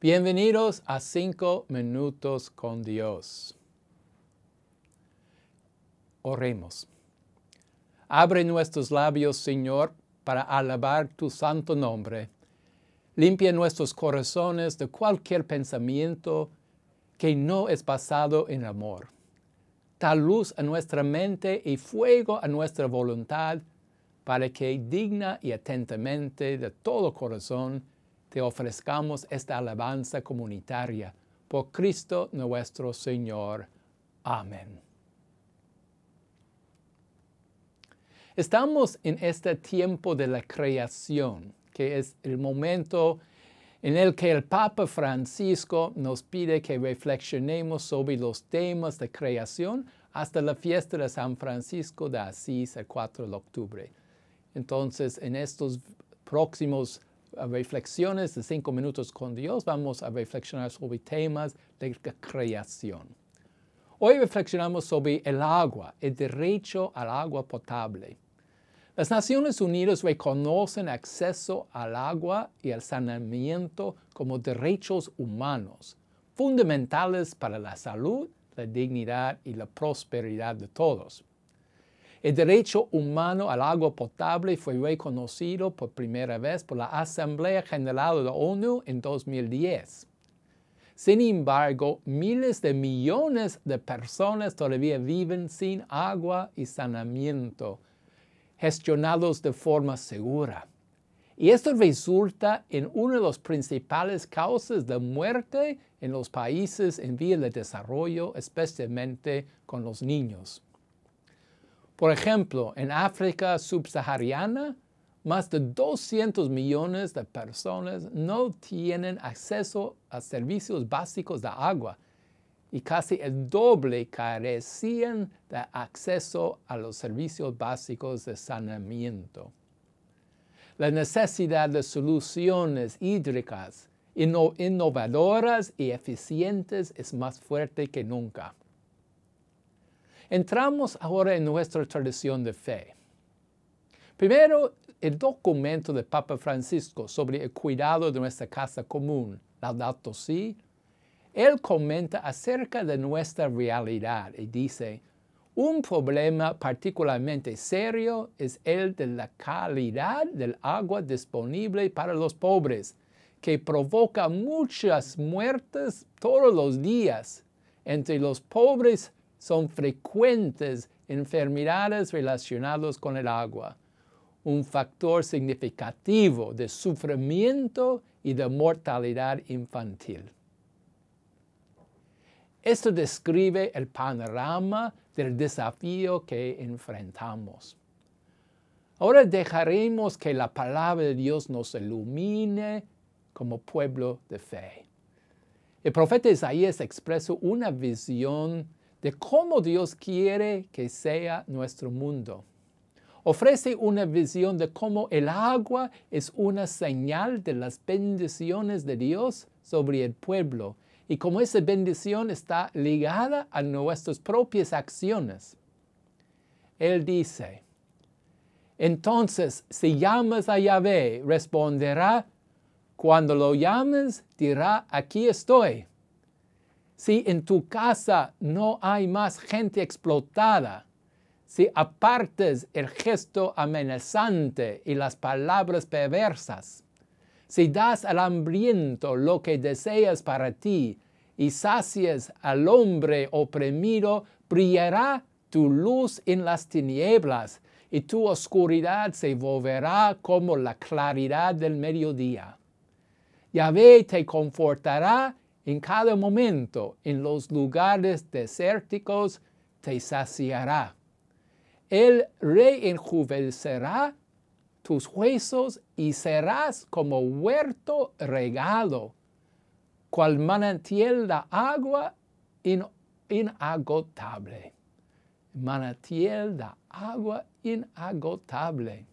Bienvenidos a Cinco minutos con Dios. Oremos. Abre nuestros labios, Señor, para alabar tu santo nombre. Limpia nuestros corazones de cualquier pensamiento que no es basado en amor. Da luz a nuestra mente y fuego a nuestra voluntad, para que digna y atentamente de todo corazón te ofrezcamos esta alabanza comunitaria por Cristo nuestro Señor. Amén. Estamos en este tiempo de la creación, que es el momento en el que el Papa Francisco nos pide que reflexionemos sobre los temas de creación hasta la fiesta de San Francisco de Asís el 4 de octubre. Entonces, en estos próximos reflexiones de cinco minutos con Dios, vamos a reflexionar sobre temas de creación. Hoy reflexionamos sobre el agua, el derecho al agua potable. Las Naciones Unidas reconocen acceso al agua y al saneamiento como derechos humanos, fundamentales para la salud, la dignidad y la prosperidad de todos. El derecho humano al agua potable fue reconocido por primera vez por la Asamblea General de la ONU en 2010. Sin embargo, miles de millones de personas todavía viven sin agua y saneamiento, gestionados de forma segura. Y esto resulta en una de las principales causas de muerte en los países en vías de desarrollo, especialmente con los niños. Por ejemplo, en África subsahariana, más de 200 millones de personas no tienen acceso a servicios básicos de agua y casi el doble carecían de acceso a los servicios básicos de saneamiento. La necesidad de soluciones hídricas innovadoras y eficientes es más fuerte que nunca. Entramos ahora en nuestra tradición de fe. Primero, el documento de Papa Francisco sobre el cuidado de nuestra casa común, Laudato Si, él comenta acerca de nuestra realidad y dice, un problema particularmente serio es el de la calidad del agua disponible para los pobres, que provoca muchas muertes todos los días entre los pobres son frecuentes enfermedades relacionadas con el agua, un factor significativo de sufrimiento y de mortalidad infantil. Esto describe el panorama del desafío que enfrentamos. Ahora dejaremos que la palabra de Dios nos ilumine como pueblo de fe. El profeta Isaías expresó una visión de cómo Dios quiere que sea nuestro mundo. Ofrece una visión de cómo el agua es una señal de las bendiciones de Dios sobre el pueblo y cómo esa bendición está ligada a nuestras propias acciones. Él dice, entonces si llamas a Yahvé, responderá, cuando lo llames, dirá, aquí estoy si en tu casa no hay más gente explotada, si apartes el gesto amenazante y las palabras perversas, si das al hambriento lo que deseas para ti y sacias al hombre oprimido, brillará tu luz en las tinieblas y tu oscuridad se volverá como la claridad del mediodía. Yahvé te confortará en cada momento, en los lugares desérticos, te saciará. Él reenjuvecerá tus huesos y serás como huerto regado, cual manantial de agua inagotable. Manantial de agua inagotable.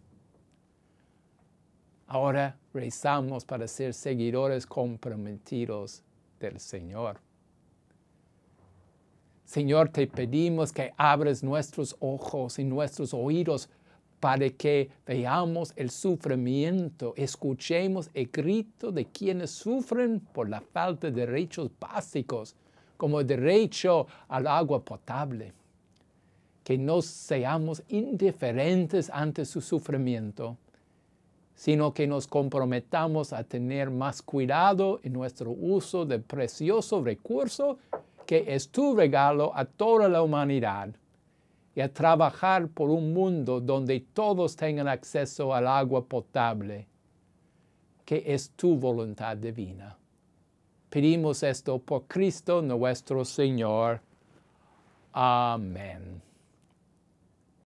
Ahora rezamos para ser seguidores comprometidos del Señor. Señor, te pedimos que abres nuestros ojos y nuestros oídos para que veamos el sufrimiento, escuchemos el grito de quienes sufren por la falta de derechos básicos, como el derecho al agua potable. Que no seamos indiferentes ante su sufrimiento sino que nos comprometamos a tener más cuidado en nuestro uso del precioso recurso que es tu regalo a toda la humanidad y a trabajar por un mundo donde todos tengan acceso al agua potable, que es tu voluntad divina. Pedimos esto por Cristo nuestro Señor. Amén.